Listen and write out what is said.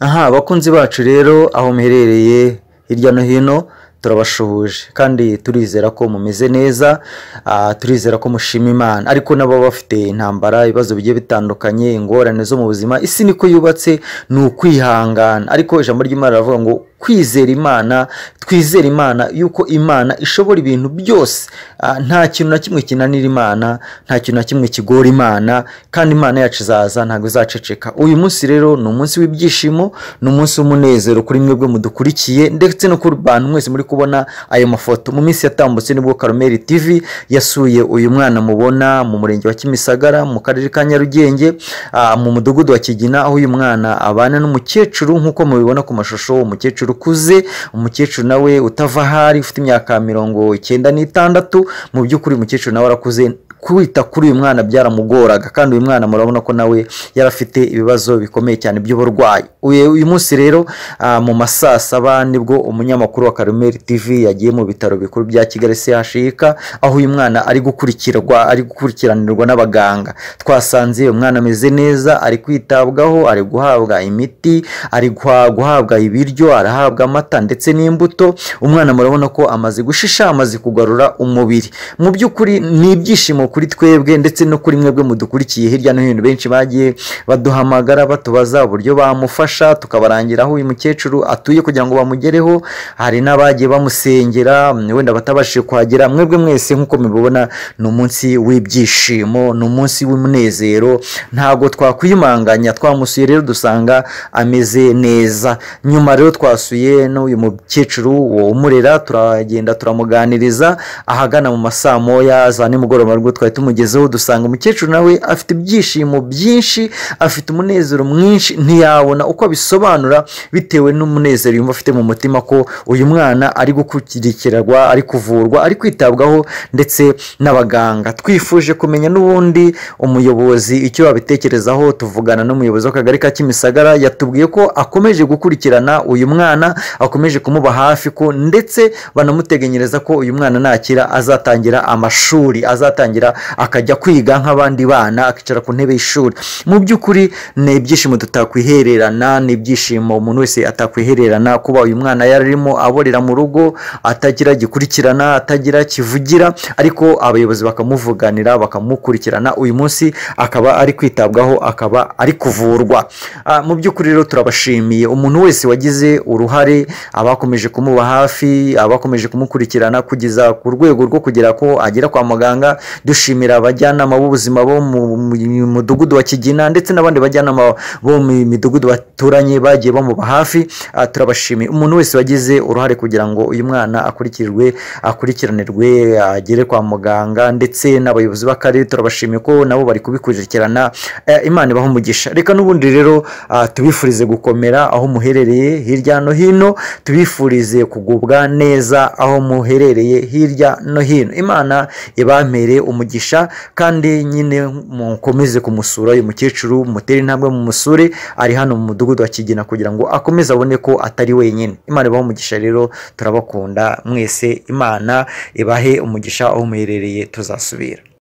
aha abakunzi bacu rero aho muherereye hirya no hino turabashuhuje kandi turizera ko mumeze neza ah, turizera ko mushima imana ariko nabo bafite intambara ibibazo bigiye bitandukanye ingorane zo mu buzima isi niko yubatse ni ukwihangana ariko ijambo ry'imana riravuga ngo kwizera imana twizera imana yuko imana ishobora ibintu byose ah, nta kintu na kimwe kinanira imana nta kintu na kimwe kigora imana kandi imana yacu izaza ntabwo izaceceka uyu munsi rero ni umunsi w'ibyishimo ni umunsi w'umunezero kuri mwebwe mudukurikiye ndetse no ku bantu mwese muri kubona ayo mafoto mu minsi yatambutse nibwo karomeri TV yasuye uyu mwana mubona mu murenge wa kimisagara mu karere ka nyarugenge ah, mu mudugudu wa kigina aho uyu mwana abana n'umukecuru nk'uko mubibona ku mashusho umukecuru ukuze umukecuru nawe utava ahari ufite imyaka mirongo icyenda n'itandatu mu by'ukuri umukecuru nawe arakuze kwita kuri uyu mwana byaramugoraga kandi uyu mwana murabona ko nawe yari afite ibibazo bikomeye cyane by'uburwayi uyu munsi rero ah, mu ma saa saba nibwo umunyamakuru wa karumeri tv yagiye mu bitaro bikuru bya kigali chik aho uyu mwana ari gukurikirwa ari gukurikiranirwa n'abaganga twasanze uyu mwana ameze neza ari kwitabwaho ari guhabwa imiti ari guhabwa ibiryo arahabwa amata ndetse n'imbuto umwana murabona ko amaze gushisha amaze kugarura umubiri mu by'ukuri ni ibyishimo kuri twebwe ndetse no kuri mwebwe mudukurikiye hirya no hino benshi bagiye baduhamagara batubaza uburyo bamufasha tukabarangiraho uyu mukecuru atuye kugira ngo bamugereho hari n'abagiye bamusengera wenda batabashije kuhagera mwebwe mwese nk'uko mubibona ni umunsi w'ibyishimo ni umunsi w'umunezero ntabwo twakwiyumanganya twamusuye rero dusanga ameze neza nyuma rero twasuye n'uyu mukecuru umurera turagenda turamuganiriza ahagana mu masaa moya za nimugoroba rwo twari tumugezeho dusanga umukecuru nawe afite ibyishimo byinshi afite umunezero mwinshi ntiyabona uko abisobanura bitewe n'umunezero yumva afite mu mutima ko uyu mwana ari gukurikirwa ari kuvurwa ari kwitabwaho ndetse n'abaganga twifuje kumenya n'ubundi umuyobozi icyo babitekerezaho tuvugana n'umuyobozi w'akagari ka kimisagara yatubwiye ko akomeje gukurikirana uyu mwana akomeje kumuba hafi ko ndetse banamuteganyiriza ko uyu mwana nakira azatangira amashuri azatangira akajya kwiga nk'abandi bana akicara ku ntebe y'ishuri mu by'ukuri ni ibyishimo tutakwihererana ni ibyishimo umuntu wese atakwihererana kuba uyu mwana arimo aborera mu rugo atagira gikurikirana atagira kivugira ariko abayobozi bakamuvuganira bakamukurikirana uyu munsi akaba ari kwitabwaho akaba ari kuvurwa ah, mu by'ukuri rero turabashimiye umuntu wese wagize uruhare abakomeje kumuba hafi abakomeje kumukurikirana kugeza ku rwego rwo kugera ko agera kwa muganga dushimira abajyanama b'ubuzima bo mu mudugudu wa kigina ndetse n'abandi bajyanama bo mu midugudu baturanye bagiye bamuba hafi ah, turabashimiye umuntu wese wagize uruhare kugira ngo uyu mwana akurikirwe akurikiranirwe agere kwa muganga ndetse n'abayobozi b'akarere turabashimiye ko nabo bari kubikurikirana eh, imana ibaho umugisha reka n'ubundi rero ah, tubifurize gukomera aho muherereye hirya no hino tubifurize kugubwa neza aho muherereye hirya no hino imana ibamere umugisha umugisha kandi nyine mukomeze kumusura uyu mukecuru mutere intambwe mu musure ari hano mu mudugudu wa kigina kugira ngo akomeze abone ko atari wenyine imana ibaha umugisha rero turabakunda mwese imana ibahe umugisha aho muherereye tuzasubira